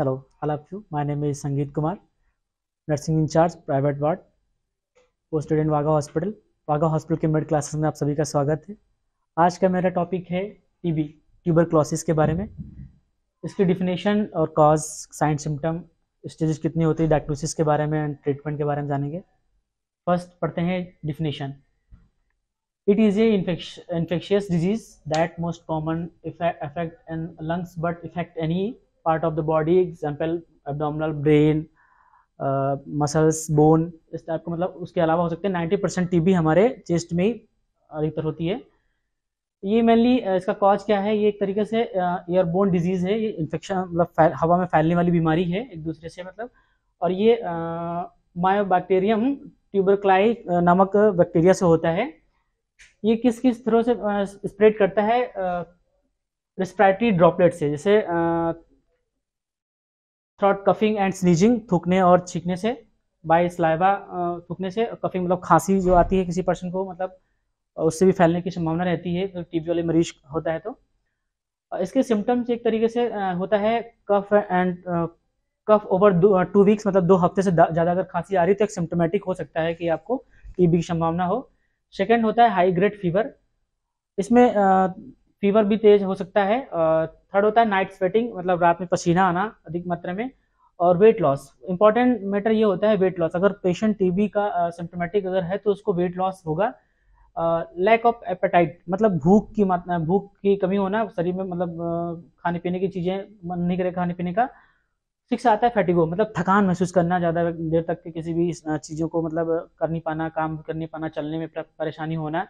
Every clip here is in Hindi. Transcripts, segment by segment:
Hello all of you. My name is Sangeet Kumar, nursing incharge private ward posted in Wagha hospital Wagha hospital के मेड क्लासेस में आप सभी का स्वागत है आज का मेरा टॉपिक है टीबी ट्यूबर क्लॉसिस के बारे में इसकी डिफिनेशन और कॉज साइन सिम्टम स्टेज कितनी होती है डायग्नोसिस के बारे में एंड ट्रीटमेंट के बारे में जानेंगे फर्स्ट पढ़ते हैं definition it is a infectious disease that most common effect and lungs but effect any part of the body example abdominal brain muscles bone इस टाइप का मतलब उसके अलावा हो सकते हैं नाइन्टी परसेंट टी हमारे चेस्ट में ही uh, अधिकतर होती है ये मेनली uh, इसका कॉज क्या है ये एक तरीके से बोन uh, डिजीज़ है ये इन्फेक्शन मतलब हवा में फैलने वाली बीमारी है एक दूसरे से मतलब और ये मायोबैक्टीरियम ट्यूबरक्लाई नामक बैक्टीरिया से होता है ये किस किस तरह से स्प्रेड करता है रेस्पिरेटरी ड्रॉपलेट से जैसे थ्रॉट कफिंग एंड स्नीजिंग थूकने और छींकने से बाय स्लाइवा थूकने से कफिंग मतलब खांसी जो आती है किसी पर्सन को मतलब उससे भी फैलने की संभावना रहती है अगर टीबी वाले मरीज होता है तो इसके सिम्टम्स एक तरीके से होता है cough and cough over two weeks मतलब दो हफ्ते से ज़्यादा अगर खांसी आ रही तो एक सिम्टोमेटिक हो सकता है कि आपको टीबी की संभावना हो सेकेंड होता है हाई ग्रेड फीवर इसमें फीवर भी तेज हो सकता है थर्ड होता है नाइट स्वेटिंग मतलब रात में पसीना आना अधिक मात्रा में और वेट लॉस इंपॉर्टेंट मैटर ये होता है वेट लॉस अगर पेशेंट टीबी का सिम्टोमेटिक अगर है तो उसको वेट लॉस होगा लैक ऑफ एपेटाइट मतलब भूख की मात्रा भूख की कमी होना शरीर में मतलब खाने पीने की चीज़ें मन नहीं करे खाने पीने का सिक्स आता है फैटिगो मतलब थकान महसूस करना ज़्यादा देर तक के किसी भी चीज़ों को मतलब कर नहीं पाना काम कर नहीं पाना चलने में परेशानी होना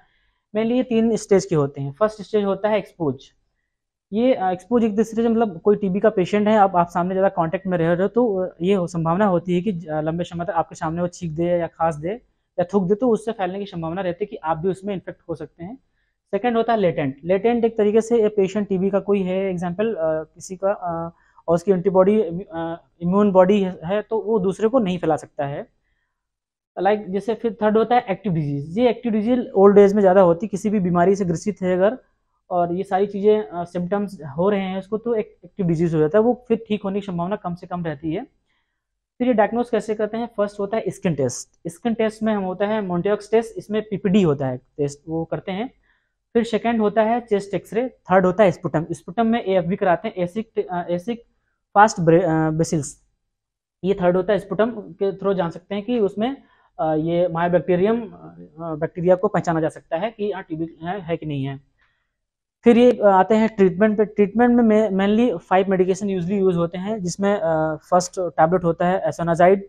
मेनली ये तीन स्टेज के होते हैं फर्स्ट स्टेज होता है एक्सपोज ये एक्सपोज एक दूसरे से मतलब कोई टीबी का पेशेंट है आप आप सामने ज़्यादा कांटेक्ट में रह रहे हो तो ये हो, संभावना होती है कि लंबे समय तक आपके सामने वो छींक दे या खास दे या थूक दे तो उससे फैलने की संभावना रहती है कि आप भी उसमें इन्फेक्ट हो सकते हैं सेकेंड होता है लेटेंट लेटेंट एक तरीके से पेशेंट टीबी का कोई है एग्जाम्पल किसी का और उसकी एंटीबॉडी इम्यून बॉडी है तो वो दूसरे को नहीं फैला सकता है लाइक like, जैसे फिर थर्ड होता है एक्टिव डिजीज ये एक्टिव डिजीज ओल्ड एज में ज़्यादा होती किसी भी बीमारी से ग्रसित है अगर और ये सारी चीज़ें सिम्टम्स हो रहे हैं उसको तो एक एक्टिव डिजीज़ हो जाता है वो फिर ठीक होने की संभावना कम से कम रहती है फिर ये डायग्नोस कैसे करते हैं फर्स्ट होता है स्किन टेस्ट स्किन टेस्ट में हम होता है मोन्टेक्स टेस्ट इसमें पीपीडी होता है टेस्ट वो करते हैं फिर सेकेंड होता है चेस्ट एक्सरे थर्ड होता है स्पुटम स्पुटम में ए एफ कराते हैं एसिक एसिक फास्ट बेसिल्स ये थर्ड होता है स्पुटम के थ्रू जान सकते हैं कि उसमें ये माया बैक्टीरियम बैक्टीरिया को पहचाना जा सकता है कि यहाँ टीबी है, है कि नहीं है फिर ये आते हैं ट्रीटमेंट पे ट्रीटमेंट में mainly five medication usually use होते हैं जिसमें फर्स्ट टैबलेट होता है एसोनाजाइड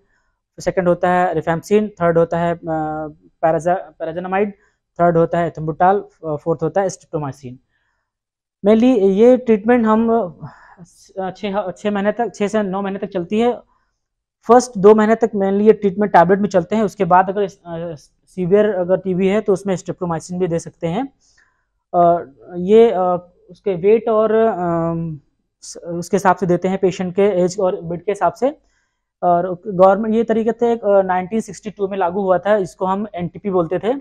सेकंड होता है रिफेम्सिन थर्ड होता है पैराजनामाइड थर्ड होता है थम्बुटाल फोर्थ होता है स्टिप्टोमाइसिन मेनली ये ट्रीटमेंट हम छः महीने तक छः से नौ महीने तक चलती है फर्स्ट दो महीने तक मेनली ये ट्रीटमेंट टैबलेट में चलते हैं उसके बाद अगर सीवियर अगर टीबी है तो उसमें स्टेप्टोमाइसिन भी दे सकते हैं ये उसके वेट और उसके हिसाब से देते हैं पेशेंट के एज और बेड के हिसाब से और गवर्नमेंट ये तरीके थे 1962 में लागू हुआ था इसको हम एनटीपी बोलते थे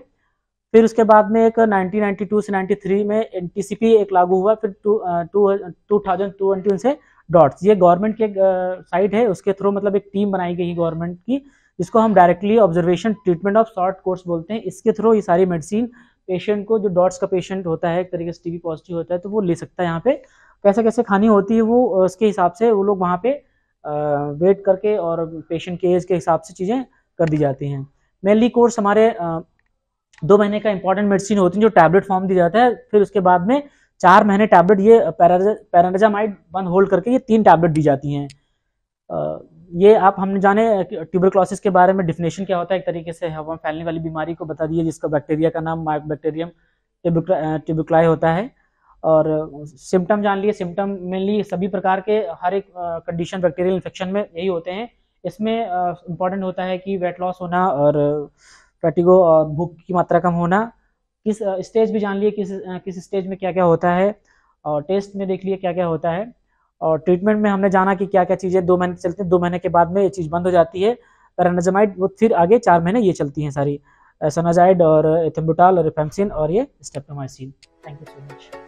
फिर उसके बाद में एक 1992 से 93 में एन एक लागू हुआ फिर टू टू टू से डॉट्स ये गवर्नमेंट की एक साइट है उसके थ्रू मतलब एक टीम बनाई गई है गवर्नमेंट की जिसको हम directly observation treatment of short course बोलते हैं इसके थ्रू ये सारी मेडिसिन पेशेंट को जो डॉट्स का पेशेंट होता है एक तरीके से टीबी पॉजिटिव होता है तो वो ले सकता है यहाँ पे कैसे कैसे खानी होती है वो उसके हिसाब से वो लोग वहाँ पे वेट करके और पेशेंट के एज के हिसाब से चीज़ें कर दी जाती हैं मेनली कोर्स हमारे दो महीने का इंपॉर्टेंट मेडिसिन होती है जो टैबलेट फॉर्म दी जाता है फिर उसके बाद में चार महीने टैबलेट ये पैराजामाइड वन होल्ड करके ये तीन टैबलेट दी जाती हैं ये आप हमने जाने ट्यूबरक्लोसिस के बारे में डिफिनेशन क्या होता है एक तरीके से हवा फैलने वाली बीमारी को बता दिए जिसका बैक्टीरिया का नाम बैक्टेरियम ट्यूबिक्लाई होता है और सिम्टम जान लिए सिम्टम मेनली सभी प्रकार के हर एक कंडीशन बैक्टीरियल इन्फेक्शन में यही होते हैं इसमें इम्पॉर्टेंट होता है कि वेट लॉस होना और फैटिगो और भूख की मात्रा कम होना किस स्टेज भी जान लिए किस किस स्टेज में क्या क्या होता है और टेस्ट में देख लिए क्या क्या होता है और ट्रीटमेंट में हमने जाना कि क्या क्या चीज़ें दो महीने चलती हैं दो महीने के बाद में ये चीज़ बंद हो जाती है पैरानाजामाइड वो फिर आगे चार महीने ये चलती हैं सारी सनाजाइड और एथेम्बुटाल और रिफेमसिन और ये streptomycin thank you so much